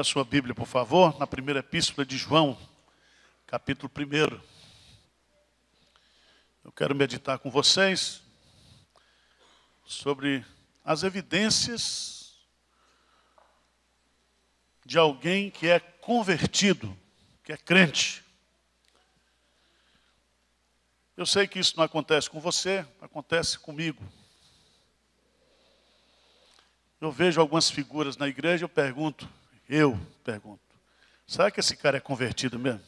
a sua Bíblia, por favor, na primeira epístola de João, capítulo 1. Eu quero meditar com vocês sobre as evidências de alguém que é convertido, que é crente. Eu sei que isso não acontece com você, acontece comigo. Eu vejo algumas figuras na igreja, eu pergunto, eu pergunto: será que esse cara é convertido mesmo?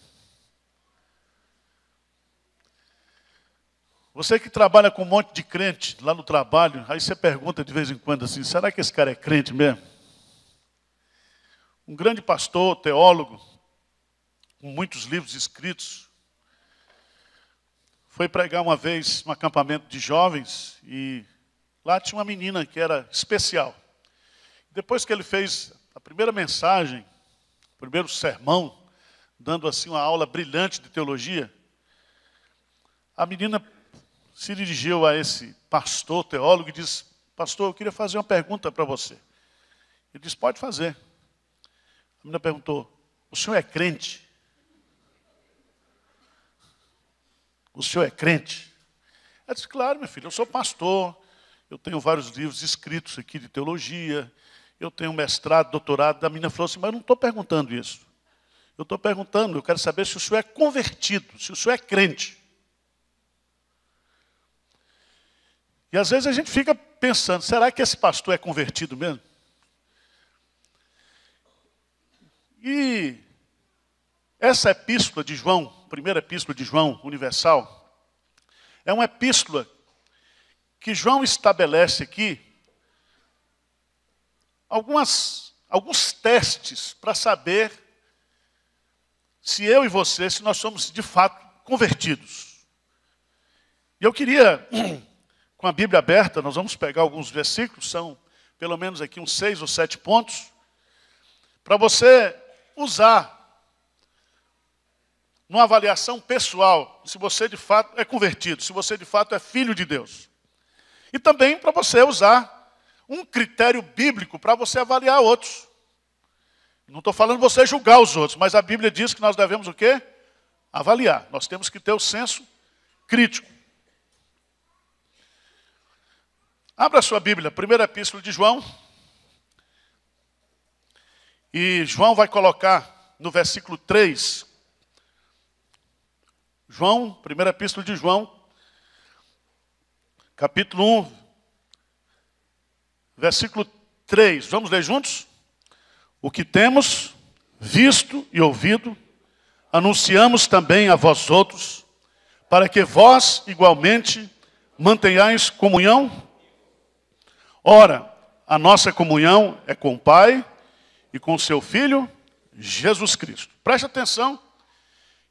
Você que trabalha com um monte de crente lá no trabalho, aí você pergunta de vez em quando assim: será que esse cara é crente mesmo? Um grande pastor, teólogo, com muitos livros escritos, foi pregar uma vez um acampamento de jovens e lá tinha uma menina que era especial. Depois que ele fez primeira mensagem, o primeiro sermão, dando assim uma aula brilhante de teologia, a menina se dirigiu a esse pastor teólogo e disse: Pastor, eu queria fazer uma pergunta para você. Ele disse: Pode fazer. A menina perguntou: O senhor é crente? O senhor é crente? Ela disse: Claro, meu filho, eu sou pastor, eu tenho vários livros escritos aqui de teologia, eu tenho mestrado, doutorado. A menina falou assim, mas eu não estou perguntando isso. Eu estou perguntando, eu quero saber se o senhor é convertido, se o senhor é crente. E às vezes a gente fica pensando, será que esse pastor é convertido mesmo? E essa epístola de João, primeira epístola de João, universal, é uma epístola que João estabelece aqui algumas, alguns testes para saber se eu e você, se nós somos de fato convertidos. E eu queria, com a Bíblia aberta, nós vamos pegar alguns versículos, são pelo menos aqui uns seis ou sete pontos, para você usar numa avaliação pessoal, se você de fato é convertido, se você de fato é filho de Deus. E também para você usar um critério bíblico para você avaliar outros. Não estou falando você julgar os outros, mas a Bíblia diz que nós devemos o quê? Avaliar. Nós temos que ter o senso crítico. Abra sua Bíblia, primeira epístola de João. E João vai colocar no versículo 3. João, primeira epístola de João, capítulo 1, versículo 3. Vamos ler juntos? O que temos visto e ouvido, anunciamos também a vós outros, para que vós igualmente mantenhais comunhão. Ora, a nossa comunhão é com o Pai e com o seu Filho, Jesus Cristo. Preste atenção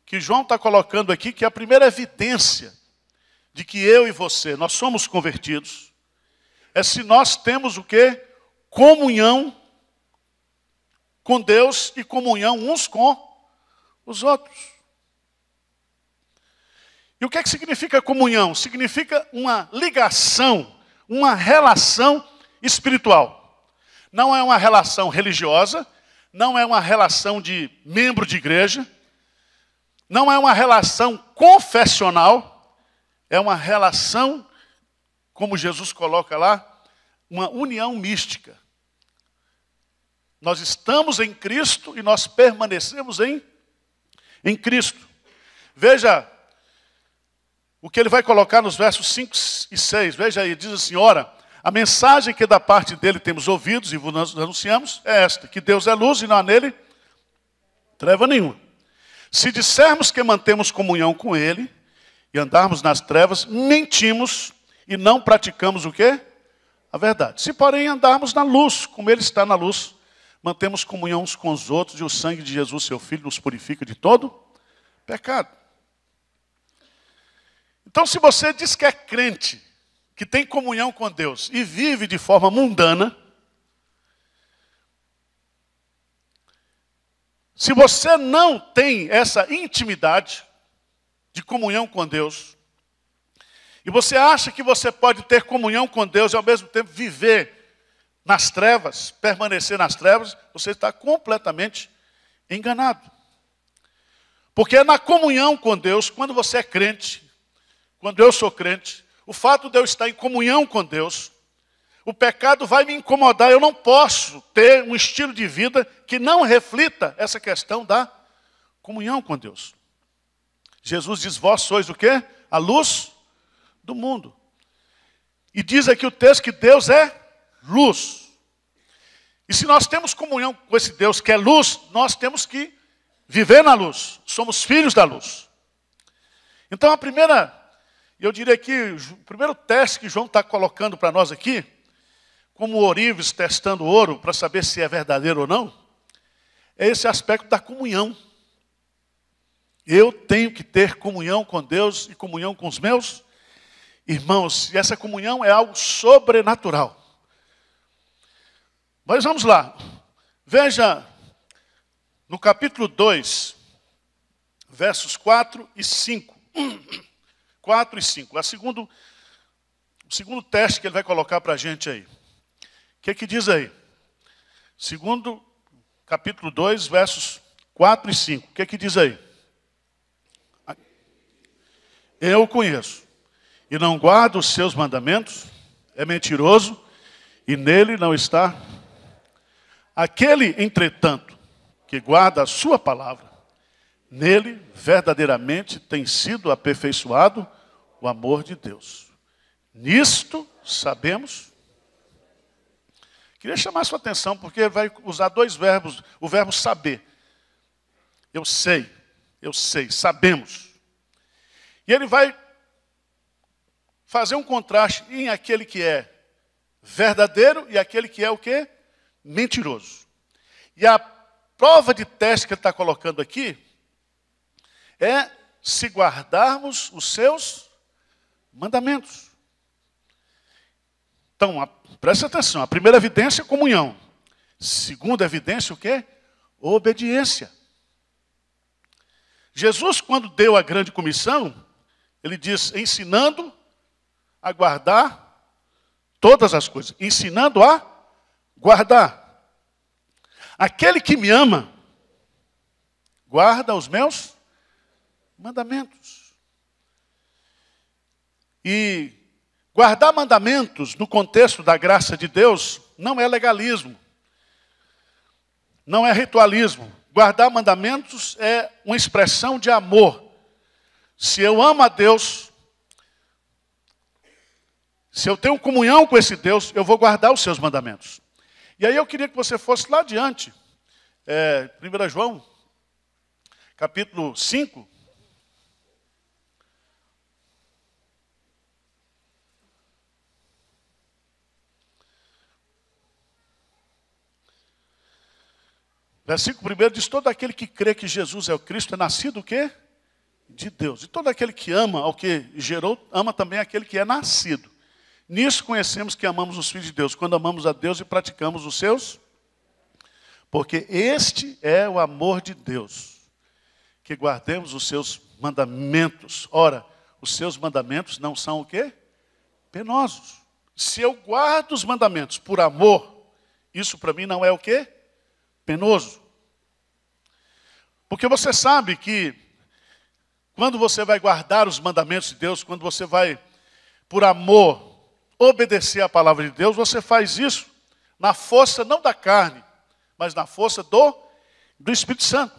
que João está colocando aqui que é a primeira evidência de que eu e você, nós somos convertidos, é se nós temos o quê? Comunhão com Deus e comunhão uns com os outros. E o que, é que significa comunhão? Significa uma ligação, uma relação espiritual. Não é uma relação religiosa, não é uma relação de membro de igreja, não é uma relação confessional, é uma relação como Jesus coloca lá, uma união mística. Nós estamos em Cristo e nós permanecemos em, em Cristo. Veja o que ele vai colocar nos versos 5 e 6. Veja aí, diz assim: Ora, a mensagem que da parte dele temos ouvidos e vos anunciamos é esta: que Deus é luz e não há nele treva nenhuma. Se dissermos que mantemos comunhão com ele e andarmos nas trevas, mentimos e não praticamos o quê? A verdade. Se, porém, andarmos na luz, como Ele está na luz, mantemos comunhão uns com os outros, e o sangue de Jesus, seu Filho, nos purifica de todo pecado. Então, se você diz que é crente, que tem comunhão com Deus e vive de forma mundana, se você não tem essa intimidade de comunhão com Deus, e você acha que você pode ter comunhão com Deus e ao mesmo tempo viver nas trevas, permanecer nas trevas, você está completamente enganado. Porque é na comunhão com Deus, quando você é crente, quando eu sou crente, o fato de eu estar em comunhão com Deus, o pecado vai me incomodar. Eu não posso ter um estilo de vida que não reflita essa questão da comunhão com Deus. Jesus diz: Vós sois o quê? A luz do mundo. E diz aqui o texto que Deus é luz. E se nós temos comunhão com esse Deus que é luz, nós temos que viver na luz. Somos filhos da luz. Então a primeira, eu diria que o primeiro teste que João está colocando para nós aqui, como ourives testando ouro para saber se é verdadeiro ou não, é esse aspecto da comunhão. Eu tenho que ter comunhão com Deus e comunhão com os meus Irmãos, e essa comunhão é algo sobrenatural. Mas vamos lá. Veja no capítulo 2, versos 4 e 5. 4 e 5. É o segundo, o segundo teste que ele vai colocar para a gente aí. O que, que diz aí? Segundo capítulo 2, versos 4 e 5. O que, que diz aí? Eu conheço e não guarda os seus mandamentos, é mentiroso e nele não está. Aquele, entretanto, que guarda a sua palavra, nele verdadeiramente tem sido aperfeiçoado o amor de Deus. Nisto sabemos. Queria chamar sua atenção, porque vai usar dois verbos: o verbo saber. Eu sei, eu sei, sabemos. E ele vai fazer um contraste em aquele que é verdadeiro e aquele que é o que Mentiroso. E a prova de teste que ele está colocando aqui é se guardarmos os seus mandamentos. Então, a, presta atenção, a primeira evidência é comunhão. Segunda evidência, o quê? Obediência. Jesus, quando deu a grande comissão, ele diz, ensinando a guardar todas as coisas, ensinando a guardar. Aquele que me ama, guarda os meus mandamentos. E guardar mandamentos no contexto da graça de Deus não é legalismo, não é ritualismo. Guardar mandamentos é uma expressão de amor. Se eu amo a Deus, se eu tenho comunhão com esse Deus, eu vou guardar os seus mandamentos. E aí eu queria que você fosse lá adiante, é, 1 João, capítulo 5. Versículo 1 diz: Todo aquele que crê que Jesus é o Cristo é nascido o quê? De Deus. E todo aquele que ama ao que gerou, ama também aquele que é nascido. Nisso conhecemos que amamos os filhos de Deus, quando amamos a Deus e praticamos os seus. Porque este é o amor de Deus, que guardemos os seus mandamentos. Ora, os seus mandamentos não são o quê? Penosos. Se eu guardo os mandamentos por amor, isso para mim não é o quê? Penoso. Porque você sabe que quando você vai guardar os mandamentos de Deus, quando você vai por amor obedecer à palavra de Deus, você faz isso na força não da carne, mas na força do, do Espírito Santo.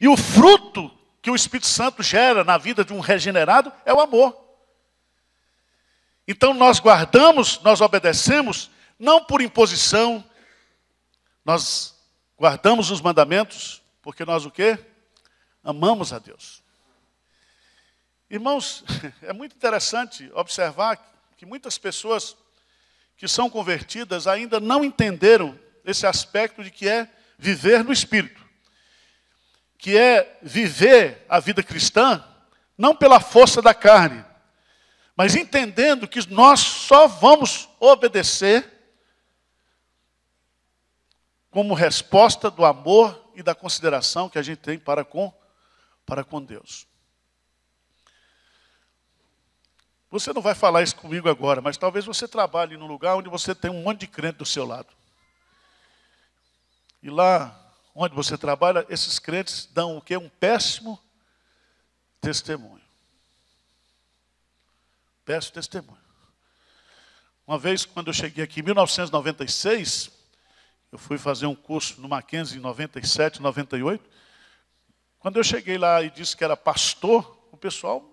E o fruto que o Espírito Santo gera na vida de um regenerado é o amor. Então nós guardamos, nós obedecemos, não por imposição, nós guardamos os mandamentos, porque nós o quê? Amamos a Deus. Irmãos, é muito interessante observar que muitas pessoas que são convertidas ainda não entenderam esse aspecto de que é viver no Espírito, que é viver a vida cristã não pela força da carne, mas entendendo que nós só vamos obedecer como resposta do amor e da consideração que a gente tem para com, para com Deus. Você não vai falar isso comigo agora, mas talvez você trabalhe num lugar onde você tem um monte de crente do seu lado. E lá onde você trabalha, esses crentes dão o quê? Um péssimo testemunho. Péssimo testemunho. Uma vez, quando eu cheguei aqui em 1996, eu fui fazer um curso no Mackenzie em 97, 98. Quando eu cheguei lá e disse que era pastor, o pessoal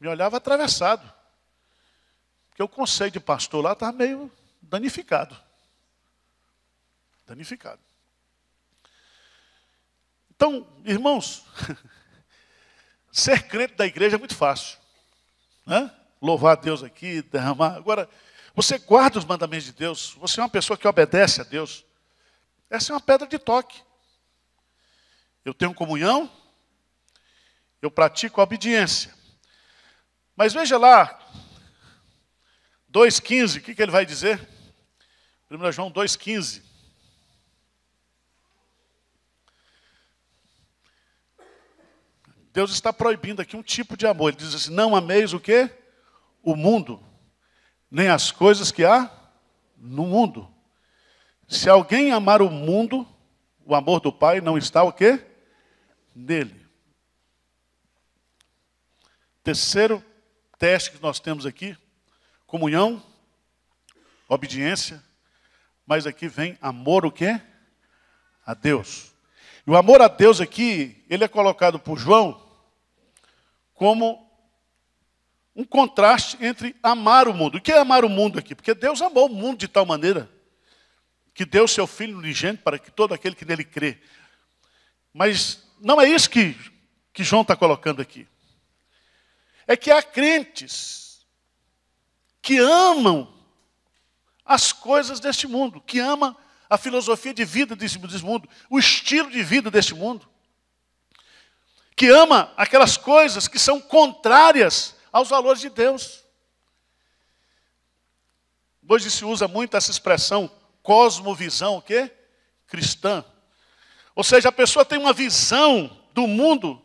me olhava atravessado. Porque o conceito de pastor lá estava meio danificado. Danificado. Então, irmãos, ser crente da igreja é muito fácil. Né? Louvar a Deus aqui, derramar. Agora, você guarda os mandamentos de Deus, você é uma pessoa que obedece a Deus. Essa é uma pedra de toque. Eu tenho comunhão, eu pratico a obediência. Mas veja lá, 2,15, o que, que ele vai dizer? 1 João 2,15. Deus está proibindo aqui um tipo de amor. Ele diz assim: não ameis o que? O mundo, nem as coisas que há no mundo. Se alguém amar o mundo, o amor do Pai não está o quê? Nele. Terceiro teste que nós temos aqui: comunhão, obediência, mas aqui vem amor o quê? A Deus. E o amor a Deus aqui, ele é colocado por João como um contraste entre amar o mundo. O que é amar o mundo aqui? Porque Deus amou o mundo de tal maneira que deu seu Filho unigênito para que todo aquele que nele crê. Mas não é isso que, que João está colocando aqui é que há crentes que amam as coisas deste mundo, que amam a filosofia de vida desse mundo, o estilo de vida deste mundo, que ama aquelas coisas que são contrárias aos valores de Deus. Hoje se usa muito essa expressão cosmovisão, o quê? Cristã. Ou seja, a pessoa tem uma visão do mundo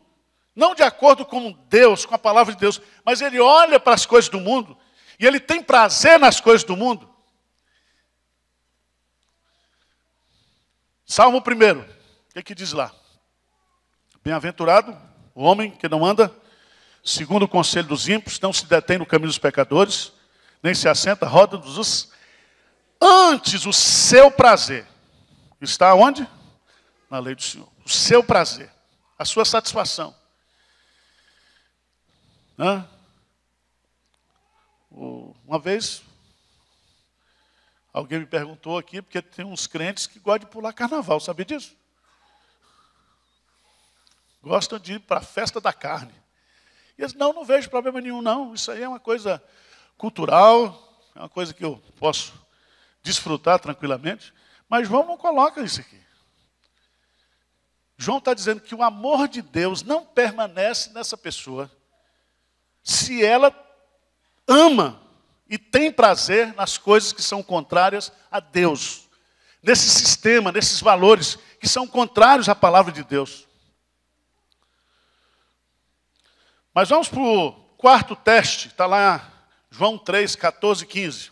não de acordo com Deus, com a palavra de Deus, mas ele olha para as coisas do mundo e ele tem prazer nas coisas do mundo. Salmo 1, o que, é que diz lá? Bem-aventurado o homem que não anda segundo o conselho dos ímpios, não se detém no caminho dos pecadores, nem se assenta, roda dos. Antes o seu prazer está onde? Na lei do Senhor. O seu prazer, a sua satisfação. Né? Uma vez, alguém me perguntou aqui, porque tem uns crentes que gostam de pular carnaval, sabia disso? Gostam de ir para a festa da carne. E eles, não, não vejo problema nenhum, não. Isso aí é uma coisa cultural, é uma coisa que eu posso desfrutar tranquilamente. Mas João não coloca isso aqui. João está dizendo que o amor de Deus não permanece nessa pessoa se ela ama e tem prazer nas coisas que são contrárias a Deus, nesse sistema, nesses valores que são contrários à palavra de Deus. Mas vamos para o quarto teste, está lá João 3, 14 e 15.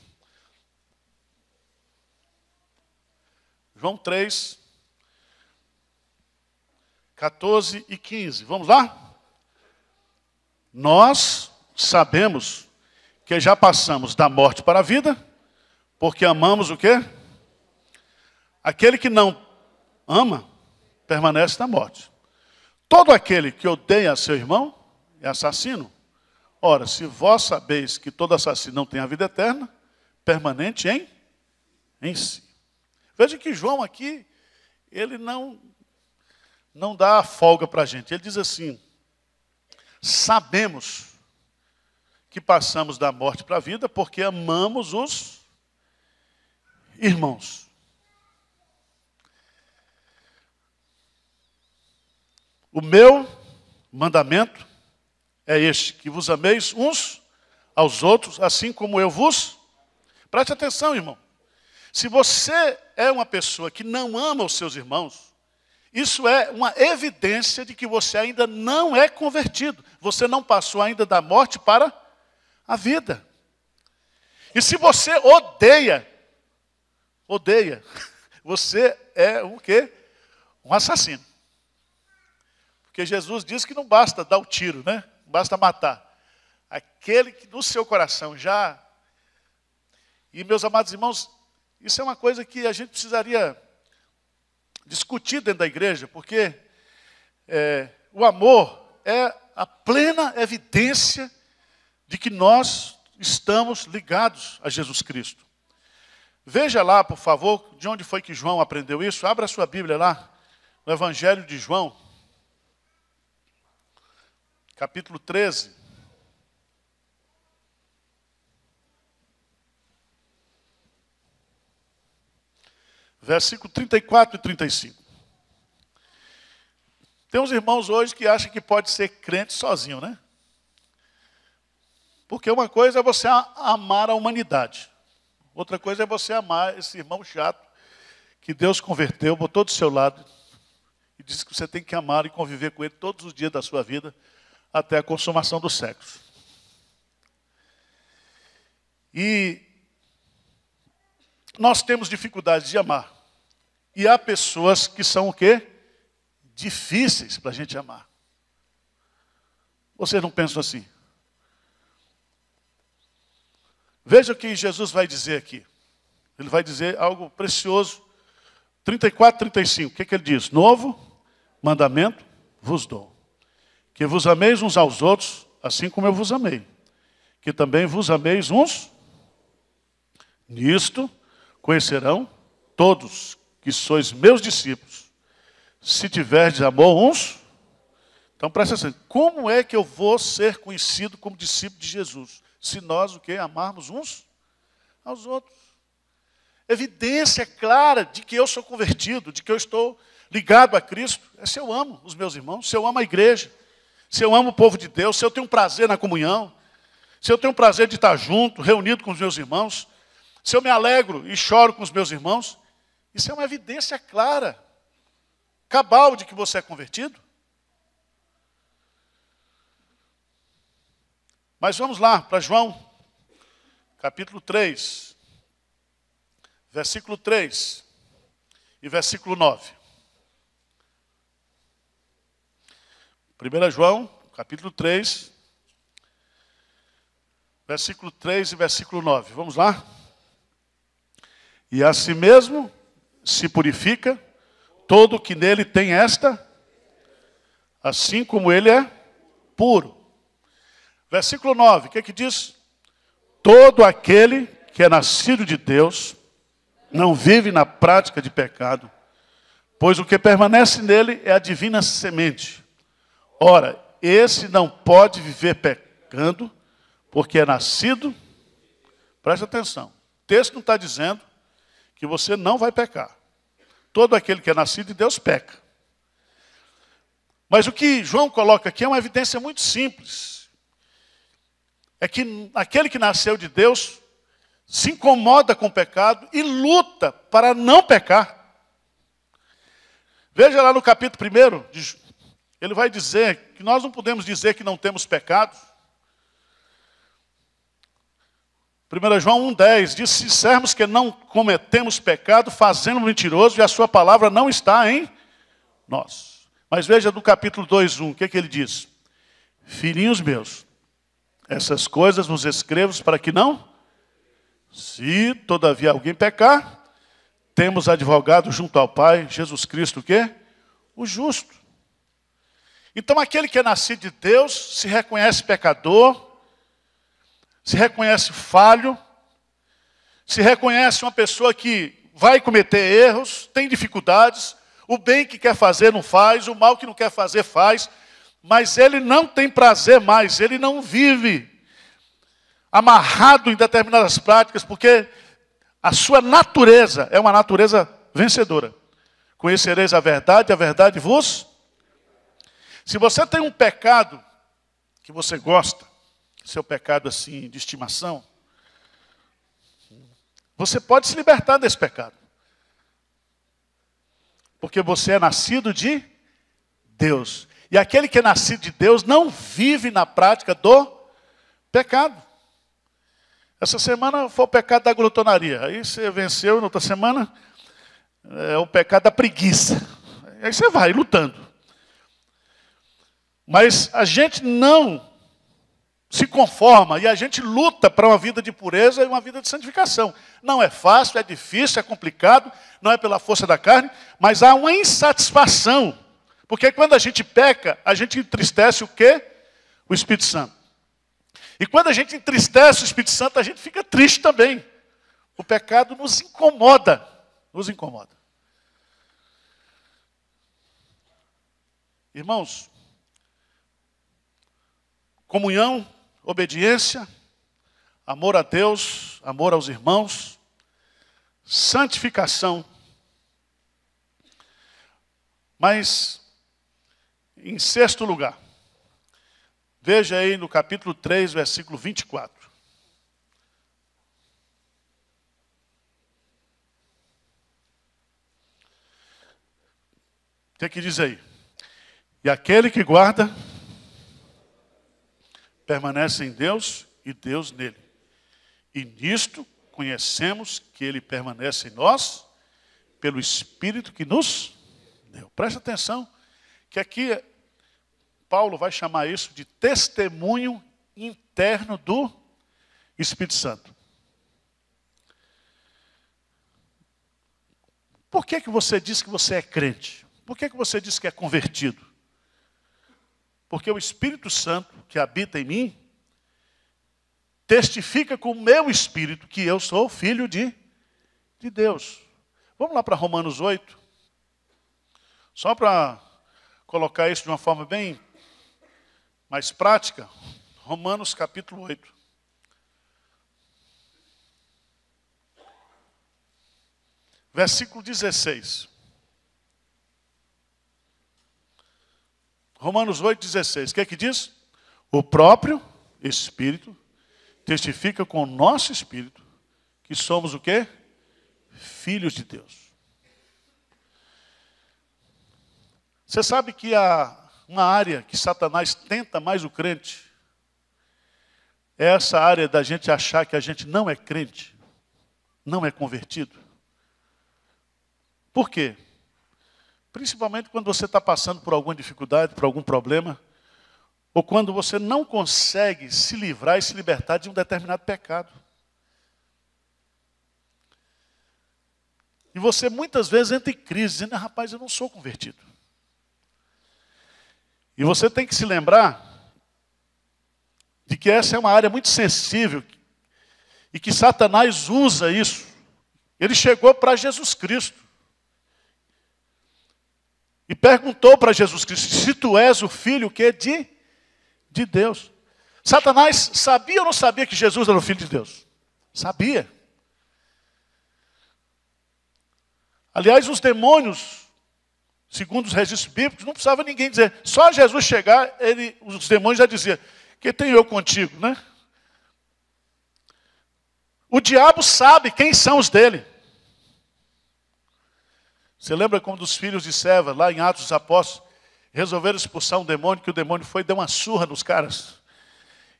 João 3, 14 e 15. Vamos lá? Nós sabemos que já passamos da morte para a vida, porque amamos o quê? Aquele que não ama, permanece na morte. Todo aquele que odeia seu irmão é assassino. Ora, se vós sabeis que todo assassino não tem a vida eterna, permanente em, em si. Veja que João aqui, ele não, não dá folga para a gente. Ele diz assim, Sabemos que passamos da morte para a vida porque amamos os irmãos. O meu mandamento é este: que vos ameis uns aos outros, assim como eu vos. Preste atenção, irmão. Se você é uma pessoa que não ama os seus irmãos, isso é uma evidência de que você ainda não é convertido. Você não passou ainda da morte para a vida. E se você odeia, odeia, você é o quê? Um assassino. Porque Jesus disse que não basta dar o tiro, né? Não basta matar. Aquele que no seu coração já. E meus amados irmãos, isso é uma coisa que a gente precisaria discutido dentro da igreja, porque é, o amor é a plena evidência de que nós estamos ligados a Jesus Cristo. Veja lá, por favor, de onde foi que João aprendeu isso. Abra a sua Bíblia lá, no Evangelho de João, capítulo 13. versículo 34 e 35. Tem uns irmãos hoje que acham que pode ser crente sozinho, né? Porque uma coisa é você amar a humanidade, outra coisa é você amar esse irmão chato que Deus converteu, botou do seu lado e disse que você tem que amar e conviver com ele todos os dias da sua vida até a consumação do sexo. E nós temos dificuldade de amar. E há pessoas que são o quê? Difíceis para a gente amar. Vocês não pensam assim? Veja o que Jesus vai dizer aqui. Ele vai dizer algo precioso. 34, 35. O que, é que ele diz? Novo mandamento vos dou. Que vos ameis uns aos outros, assim como eu vos amei. Que também vos ameis uns. Nisto conhecerão todos que sois meus discípulos, se tiverdes amor uns. Então presta atenção, como é que eu vou ser conhecido como discípulo de Jesus? Se nós o que? Amarmos uns aos outros. Evidência clara de que eu sou convertido, de que eu estou ligado a Cristo, é se eu amo os meus irmãos, se eu amo a igreja, se eu amo o povo de Deus, se eu tenho prazer na comunhão, se eu tenho prazer de estar junto, reunido com os meus irmãos, se eu me alegro e choro com os meus irmãos, isso é uma evidência clara, cabal de que você é convertido. Mas vamos lá para João, capítulo 3, versículo 3 e versículo 9. 1 João, capítulo 3, versículo 3 e versículo 9. Vamos lá? E a si mesmo se purifica todo que nele tem esta, assim como ele é puro. Versículo 9, o que é que diz? Todo aquele que é nascido de Deus não vive na prática de pecado, pois o que permanece nele é a divina semente. Ora, esse não pode viver pecando, porque é nascido. Preste atenção. O texto não está dizendo que você não vai pecar. Todo aquele que é nascido de Deus peca. Mas o que João coloca aqui é uma evidência muito simples. É que aquele que nasceu de Deus se incomoda com o pecado e luta para não pecar. Veja lá no capítulo 1, ele vai dizer que nós não podemos dizer que não temos pecados, 1 João 1,10 diz: Se dissermos que não cometemos pecado, fazemos mentiroso e a sua palavra não está em nós. Mas veja do capítulo 2,1, o que, é que ele diz? Filhinhos meus, essas coisas nos escrevo para que não, se todavia alguém pecar, temos advogado junto ao Pai, Jesus Cristo, o quê? O justo. Então aquele que é nascido de Deus se reconhece pecador, se reconhece falho, se reconhece uma pessoa que vai cometer erros, tem dificuldades, o bem que quer fazer não faz, o mal que não quer fazer faz, mas ele não tem prazer mais, ele não vive amarrado em determinadas práticas, porque a sua natureza é uma natureza vencedora. Conhecereis a verdade, a verdade vos. Se você tem um pecado que você gosta, seu pecado assim de estimação, você pode se libertar desse pecado. Porque você é nascido de Deus. E aquele que é nascido de Deus não vive na prática do pecado. Essa semana foi o pecado da glutonaria. Aí você venceu, na outra semana é o pecado da preguiça. Aí você vai lutando. Mas a gente não se conforma e a gente luta para uma vida de pureza e uma vida de santificação. Não é fácil, é difícil, é complicado, não é pela força da carne, mas há uma insatisfação. Porque quando a gente peca, a gente entristece o quê? O Espírito Santo. E quando a gente entristece o Espírito Santo, a gente fica triste também. O pecado nos incomoda, nos incomoda. Irmãos, comunhão obediência, amor a Deus, amor aos irmãos, santificação. Mas, em sexto lugar, veja aí no capítulo 3, versículo 24. O que, é que diz aí? E aquele que guarda permanece em Deus e Deus nele. E nisto conhecemos que ele permanece em nós pelo Espírito que nos deu. Presta atenção que aqui Paulo vai chamar isso de testemunho interno do Espírito Santo. Por que, que você diz que você é crente? Por que, que você diz que é convertido? Porque o Espírito Santo que habita em mim testifica com o meu espírito que eu sou filho de, de Deus. Vamos lá para Romanos 8. Só para colocar isso de uma forma bem mais prática, Romanos capítulo 8. Versículo 16. Romanos 8,16. O que é que diz? O próprio Espírito testifica com o nosso Espírito que somos o quê? Filhos de Deus. Você sabe que há uma área que Satanás tenta mais o crente. É essa área da gente achar que a gente não é crente, não é convertido. Por quê? Principalmente quando você está passando por alguma dificuldade, por algum problema, ou quando você não consegue se livrar e se libertar de um determinado pecado. E você muitas vezes entra em crise, dizendo, ah, rapaz, eu não sou convertido. E você tem que se lembrar de que essa é uma área muito sensível e que Satanás usa isso. Ele chegou para Jesus Cristo e perguntou para Jesus Cristo: Se tu és o filho que de, de Deus. Satanás sabia ou não sabia que Jesus era o filho de Deus? Sabia. Aliás, os demônios, segundo os registros bíblicos, não precisava ninguém dizer. Só Jesus chegar, ele, os demônios já diziam: Que tenho eu contigo, né? O diabo sabe quem são os dele. Você lembra como dos filhos de Seva, lá em Atos dos Apóstolos, resolveram expulsar um demônio, que o demônio foi e deu uma surra nos caras.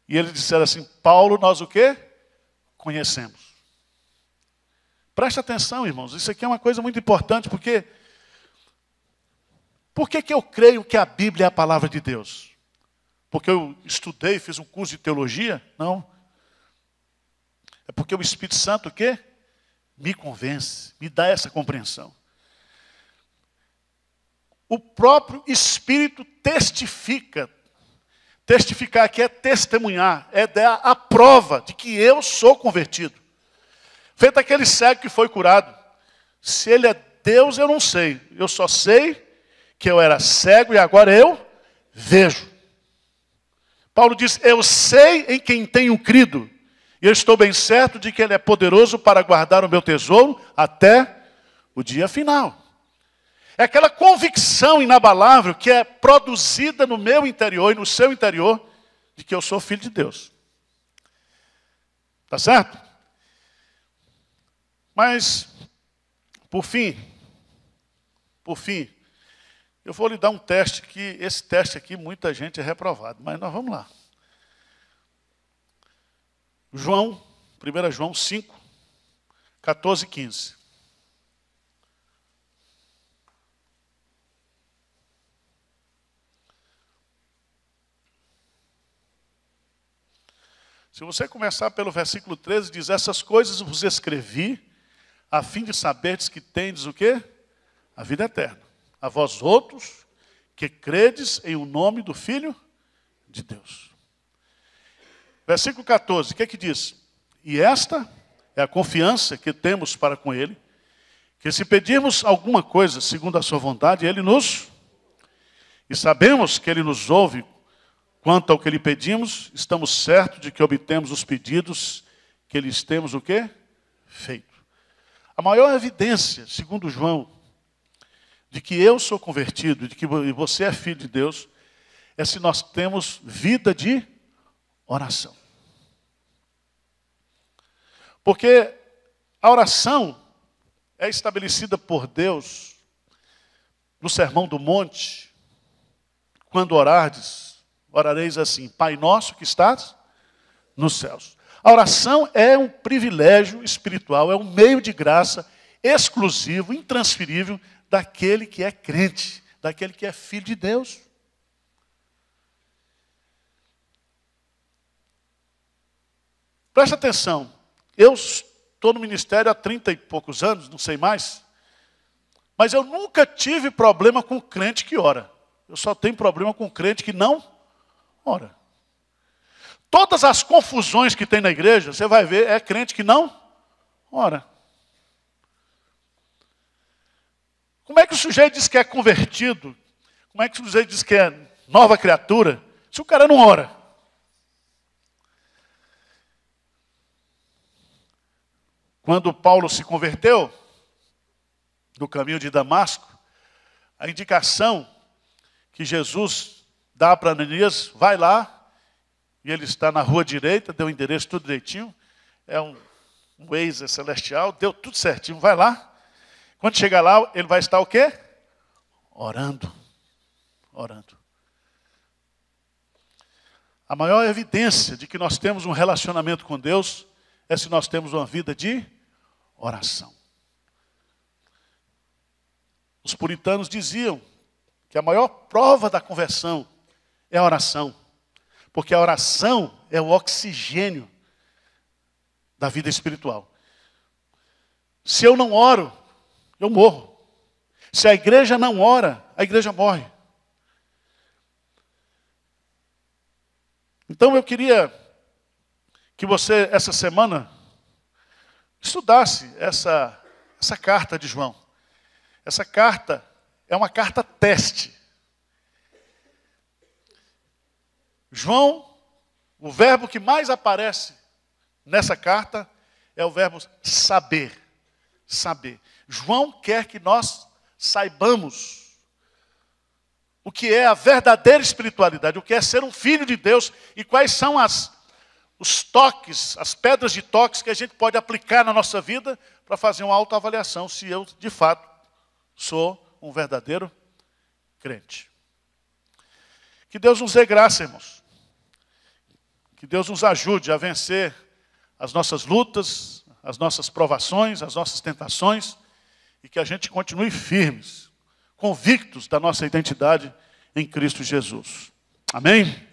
E eles disseram assim, Paulo, nós o quê? Conhecemos. Presta atenção, irmãos, isso aqui é uma coisa muito importante, porque por que, que eu creio que a Bíblia é a palavra de Deus? Porque eu estudei, fiz um curso de teologia? Não. É porque o Espírito Santo o quê? Me convence, me dá essa compreensão o próprio Espírito testifica. Testificar aqui é testemunhar, é dar a prova de que eu sou convertido. Feito aquele cego que foi curado, se ele é Deus, eu não sei, eu só sei que eu era cego e agora eu vejo. Paulo diz: Eu sei em quem tenho crido, e eu estou bem certo de que Ele é poderoso para guardar o meu tesouro até o dia final é aquela convicção inabalável que é produzida no meu interior e no seu interior de que eu sou filho de Deus. Tá certo? Mas, por fim, por fim, eu vou lhe dar um teste que esse teste aqui muita gente é reprovado, mas nós vamos lá. João, 1 João 5, 14 e 15. Se você começar pelo versículo 13, diz: Essas coisas vos escrevi, a fim de saberdes que tendes o quê? A vida eterna. A vós outros que credes em o nome do Filho de Deus. Versículo 14, o que é que diz? E esta é a confiança que temos para com Ele, que se pedirmos alguma coisa segundo a Sua vontade, Ele nos. E sabemos que Ele nos ouve Quanto ao que lhe pedimos, estamos certos de que obtemos os pedidos que lhes temos o quê? Feito. A maior evidência, segundo João, de que eu sou convertido, de que você é filho de Deus, é se nós temos vida de oração. Porque a oração é estabelecida por Deus no Sermão do Monte, quando orardes, Orareis assim: Pai nosso que estás nos céus. A oração é um privilégio espiritual, é um meio de graça exclusivo, intransferível daquele que é crente, daquele que é filho de Deus. Presta atenção, eu estou no ministério há 30 e poucos anos, não sei mais, mas eu nunca tive problema com crente que ora. Eu só tenho problema com crente que não Ora, todas as confusões que tem na igreja, você vai ver, é crente que não ora. Como é que o sujeito diz que é convertido? Como é que o sujeito diz que é nova criatura? Se o cara não ora. Quando Paulo se converteu, no caminho de Damasco, a indicação que Jesus dá para Ananias, vai lá, e ele está na rua direita, deu o endereço tudo direitinho, é um, um ex celestial, deu tudo certinho, vai lá. Quando chegar lá, ele vai estar o quê? Orando. Orando. A maior evidência de que nós temos um relacionamento com Deus é se nós temos uma vida de oração. Os puritanos diziam que a maior prova da conversão é a oração. Porque a oração é o oxigênio da vida espiritual. Se eu não oro, eu morro. Se a igreja não ora, a igreja morre. Então eu queria que você, essa semana, estudasse essa, essa carta de João. Essa carta é uma carta teste. João, o verbo que mais aparece nessa carta é o verbo saber. Saber. João quer que nós saibamos o que é a verdadeira espiritualidade, o que é ser um filho de Deus e quais são as os toques, as pedras de toques que a gente pode aplicar na nossa vida para fazer uma autoavaliação se eu, de fato, sou um verdadeiro crente. Que Deus nos dê graça, irmãos. Que Deus nos ajude a vencer as nossas lutas, as nossas provações, as nossas tentações, e que a gente continue firmes, convictos da nossa identidade em Cristo Jesus. Amém?